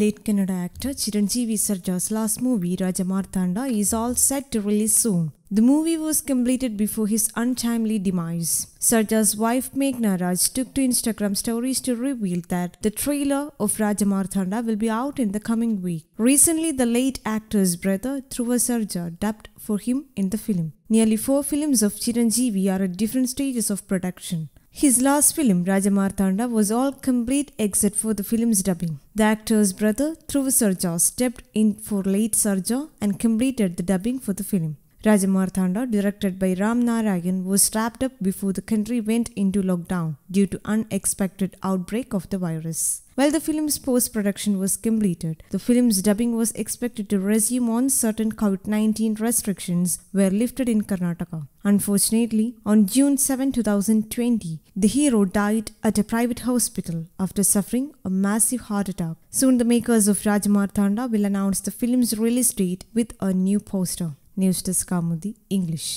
Late Kannada actor Chiranjeevi Sarja's last movie Rajamarthanda is all set to release soon. The movie was completed before his untimely demise. Sarja's wife Meghna Raj took to Instagram stories to reveal that the trailer of Rajamarthanda will be out in the coming week. Recently, the late actor's brother Dhruva Sarja dubbed for him in the film. Nearly four films of Chiranjeevi are at different stages of production. His last film, Rajamarthanda, was all complete except for the film's dubbing. The actor's brother, Thruva Sarja, stepped in for late Sarja and completed the dubbing for the film. Rajamarthanda, directed by Ram Narayan, was wrapped up before the country went into lockdown due to unexpected outbreak of the virus. While the film's post-production was completed, the film's dubbing was expected to resume once certain COVID-19 restrictions were lifted in Karnataka. Unfortunately, on June 7, 2020, the hero died at a private hospital after suffering a massive heart attack. Soon the makers of Rajamarthanda will announce the film's release date with a new poster. News desk ആമുദി English